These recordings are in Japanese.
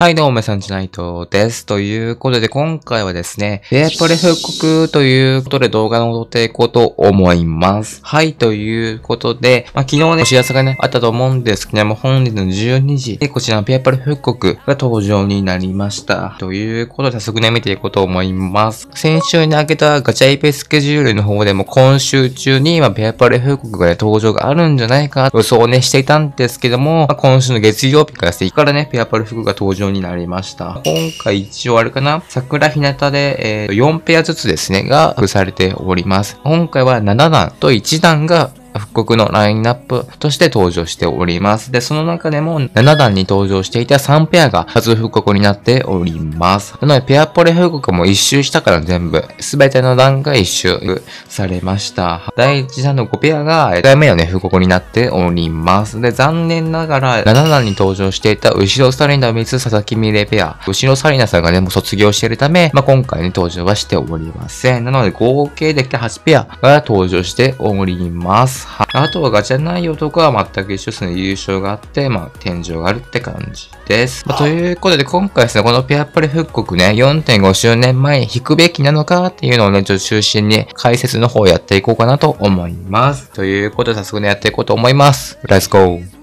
はい、どうも、皆さん、ちなイとです。ということで、今回はですね、ペープレ復刻ということで動画を撮っていこうと思います。はい、ということで、まあ、昨日ね、お知らせがね、あったと思うんですけども、本日の12時で、こちらのペーパル復刻が登場になりました。ということで、早速ね、見ていこうと思います。先週に開けたガチャイペスケジュールの方でも、今週中に、まあ、ペーパル復刻がね、登場があるんじゃないか、予想をね、していたんですけども、まあ、今週の月曜日からですね、からね、ペーパル復刻が登場になりました。今回一応あれかな桜日向で、えー、4ペアずつですね、が付されております。今回は7段と1段が復刻のラインナップとして登場しております。で、その中でも7段に登場していた3ペアが初復刻になっております。なので、ペアポレ復刻も1周したから全部、すべての段が1周されました。第1弾の5ペアが1回目のね、復刻になっております。で、残念ながら7段に登場していた後ろサリナミス佐々木美玲ペア、後ろサリナさんがね、もう卒業しているため、まあ、今回ね、登場はしておりません。なので、合計で8ペアが登場しております。はい、あとはガチャない男は全く一緒ですね。優勝があって、まあ、天井があるって感じです。まあ、ということで、今回ですね、このペアプレ復刻ね、4.5周年前に引くべきなのかっていうのをね、ちょっと中心に解説の方をやっていこうかなと思います。ということで、早速ね、やっていこうと思います。レッツゴー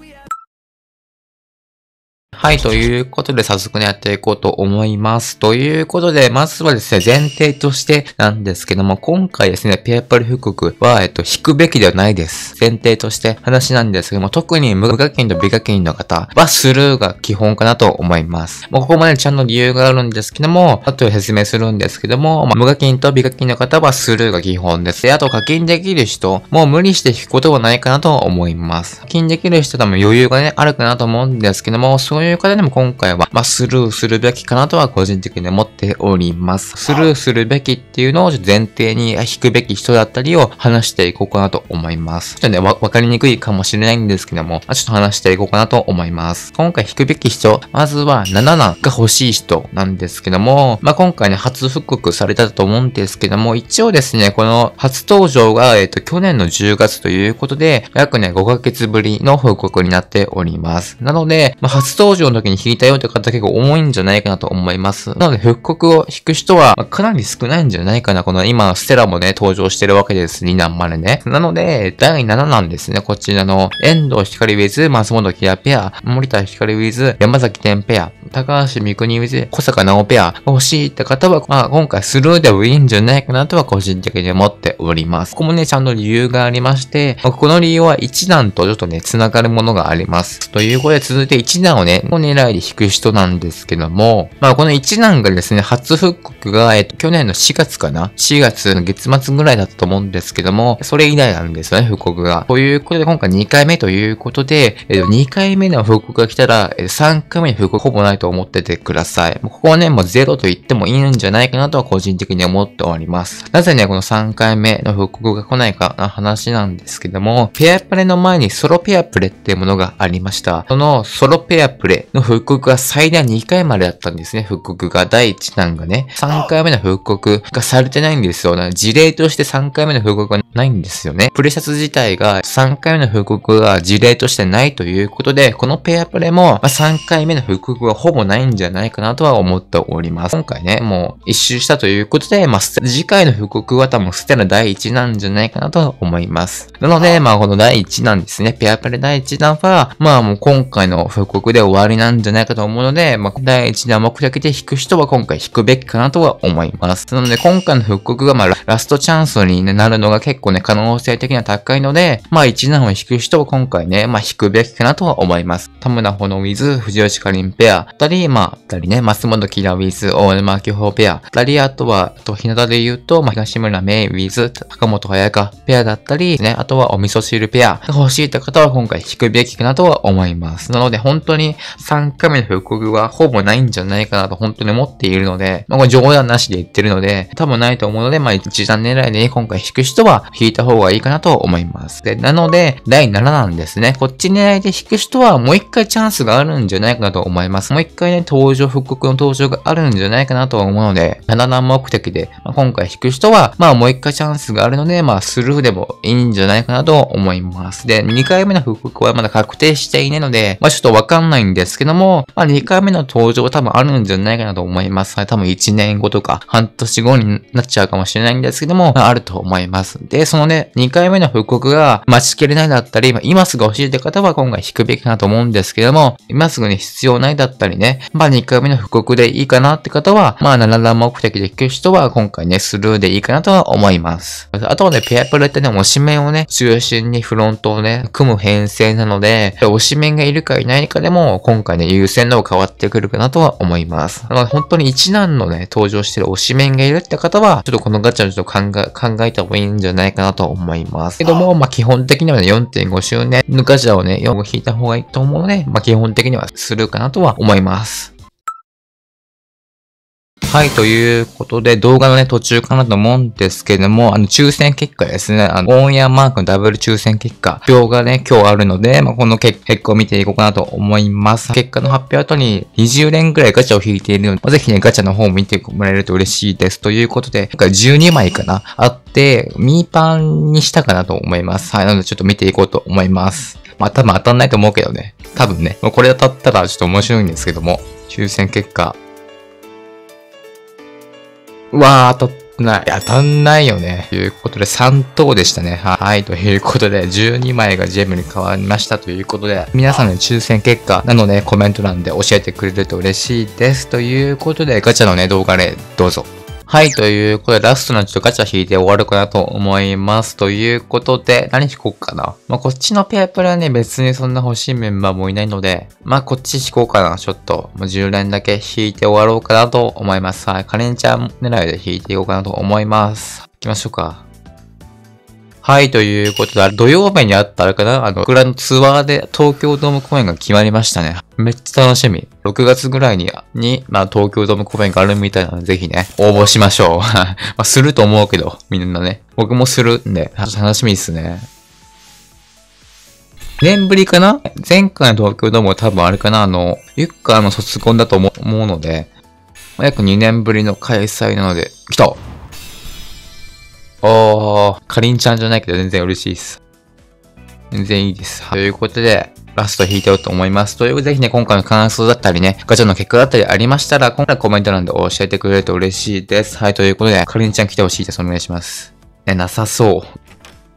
はい、ということで早速ね、やっていこうと思います。ということで、まずはですね、前提としてなんですけども、今回ですね、ペーパル復刻は、えっと、引くべきではないです。前提として話なんですけども、特に無課金と美課金の方はスルーが基本かなと思います。もうここまでちゃんと理由があるんですけども、後で説明するんですけども、まあ、無課金と美課金の方はスルーが基本です。で、あと課金できる人、もう無理して引くことはないかなと思います。課金できる人でも余裕がね、あるかなと思うんですけども、そういういう方でも今回は、まあ、スルーするべきかなとは個人的に思っております。スルーするべきっていうのを前提に引くべき人だったりを話していこうかなと思います。ちょっとね、わ、わかりにくいかもしれないんですけども、まちょっと話していこうかなと思います。今回引くべき人、まずは7男が欲しい人なんですけども、まあ、今回ね、初復刻されたと思うんですけども、一応ですね、この初登場が、えっ、と、去年の10月ということで、約ね、5ヶ月ぶりの報告になっております。なので、まあ、初登場工場の時に引いたよって方結構重いんじゃないかなと思います。なので、復刻を引く人は、かなり少ないんじゃないかな。この今、ステラもね、登場してるわけです。2難までね。なので、第7なんですね。こちらの、遠藤光 with 松本キアペア、森田光 with 山崎天ペア、高橋三国で小坂直ペアが欲しいって方は、まあ今回スルーでもいいんじゃないかなとは個人的に思っております。ここもね、ちゃんと理由がありまして、この理由は一段とちょっとね、繋がるものがあります。ということで続いて一段をね、こ狙いで引く人なんですけども、まあこの一段がですね、初復刻が、えっと、去年の4月かな ?4 月の月末ぐらいだったと思うんですけども、それ以来なんですよね、復刻が。ということで今回2回目ということで、えっと、2回目の復刻が来たら、3回目の復刻ほぼないいと思っててください。ここはね、もうゼロと言ってもいいんじゃないかなとは個人的に思っております。なぜね、この3回目の復刻が来ないかの話なんですけども、ペアプレの前にソロペアプレっていうものがありました。そのソロペアプレの復刻が最大2回までだったんですね、復刻が。第1弾がね、3回目の復刻がされてないんですよ。事例として3回目の復刻がないんですよね。プレシャツ自体が3回目の復刻が事例としてないということで、このペアプレも3回目の復刻はほぼないんじゃないかなとは思っております。今回ね、もう一周したということで、まあ、次回の復刻は多分ステラ第1なんじゃないかなとは思います。なので、まあ、この第1弾ですね、ペアプレ第1弾は、まあもう今回の復刻で終わりなんじゃないかと思うので、まあ、第1弾目的で引く人は今回引くべきかなとは思います。なので、今回の復刻がまあ、ラストチャンスになるのが結構ね、可能性的には高いので、まあ、1弾を引く人は今回ね、まあ、引くべきかなとは思います。田村ほのズ、藤吉かりんペア、二人、まあ、二人ね、松本キラウィズ、大沼巨峰ペア。二人、あとは、と、日向で言うと、まあ、東村メイウィズ、高本彩香ペアだったり、ね、あとはお味噌汁ペア欲しいって方は今回引くべきかなとは思います。なので、本当に三回目の復刻はほぼないんじゃないかなと本当に思っているので、まあ、これ冗談なしで言ってるので、多分ないと思うので、まあ、一段狙いで今回引く人は引いた方がいいかなと思います。で、なので、第7なんですね。こっち狙いで引く人はもう一回チャンスがあるんじゃないかなと思います。もう毎回ね、登場、復刻の登場があるんじゃないかなと思うので、七段目的で、まあ、今回引く人は、まあもう一回チャンスがあるので、まあスルーでもいいんじゃないかなと思います。で、二回目の復刻はまだ確定していないので、まあちょっとわかんないんですけども、まあ2回目の登場は多分あるんじゃないかなと思います。多分一年後とか半年後になっちゃうかもしれないんですけども、まあ、あると思います。で、そのね、二回目の復刻が待ちきれないだったり、まあ、今すぐ教えて方は今回引くべきかなと思うんですけども、今すぐに必要ないだったり、りね、まあ2回目の復刻でいいかなって方は、まあ7段目的で聞く人は今回ね、スルーでいいかなとは思います。あとはね、ペアプロってね、押し面をね、中心にフロントをね、組む編成なので、押し面がいるかいないかでも、今回ね、優先度が変わってくるかなとは思います。だか本当に一難のね、登場してる押し面がいるって方は、ちょっとこのガチャをちょっと考え、考えた方がいいんじゃないかなと思います。けども、まあ基本的にはね、4.5周年のガチャをね、4を引いた方がいいと思うので、まあ基本的にはするかなとは思います。ます。はい、ということで、動画のね、途中かなと思うんですけども、あの、抽選結果ですね、あの、オンエアマークのダブル抽選結果、表がね、今日あるので、まあ、この結果を見ていこうかなと思います。結果の発表後に20連ぐらいガチャを引いているので、まあ、ぜひね、ガチャの方を見てもらえると嬉しいです。ということで、今回12枚かな、あって、ミーパンにしたかなと思います。はい、なのでちょっと見ていこうと思います。まあ、多分当たんないと思うけどね。多分ね、これ当たったらちょっと面白いんですけども、抽選結果、わー、当たってない。当たんないよね。ということで、3等でしたね。はい。ということで、12枚がジェムに変わりましたということで、皆さんの抽選結果なので、コメント欄で教えてくれると嬉しいです。ということで、ガチャのね、動画でどうぞ。はい、ということで、ラストのちょっとガチャ引いて終わるかなと思います。ということで、何引こうかな。まあ、こっちのペアプラね、別にそんな欲しいメンバーもいないので、まあ、こっち引こうかな。ちょっと、もう10連だけ引いて終わろうかなと思います。はい、カレンちゃん狙いで引いていこうかなと思います。行きましょうか。はい、ということで、土曜日にあったあれかなあの、僕らのツアーで東京ドーム公演が決まりましたね。めっちゃ楽しみ。6月ぐらいに、に、まあ東京ドーム公演があるみたいなので、ぜひね、応募しましょう。まあすると思うけど、みんなね。僕もするんで、楽しみですね。年ぶりかな前回の東京ドームは多分あれかなあの、ゆっかの卒コンだと思うので、約2年ぶりの開催なので、来たおー、かりんちゃんじゃないけど全然嬉しいです。全然いいです。ということで、ラスト引いてようと思います。ということで、ぜひね、今回の感想だったりね、ガチャの結果だったりありましたら、今回コメント欄で教えてくれると嬉しいです。はい、ということで、かりんちゃん来てほしいです。お願いします。ね、なさそう。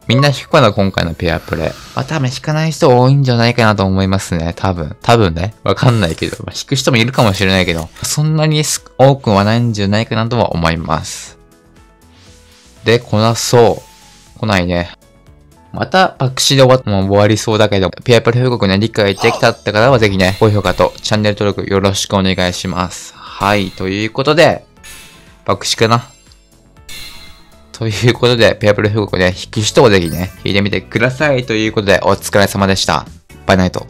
みんな引くかな、今回のペアプレイ。まあ、多分引かない人多いんじゃないかなと思いますね。多分。多分ね。わかんないけど。まあ、引く人もいるかもしれないけど、そんなに多くはないんじゃないかなとは思います。で、来なそう。来ないね。また、パクシで終わっても終わりそうだけど、ピアプル報告ね、理解できたって方はぜひね、高評価とチャンネル登録よろしくお願いします。はい、ということで、パクシかな。ということで、ペアプル報告ね、引く人をぜひね、引いてみてください。ということで、お疲れ様でした。バイナイト。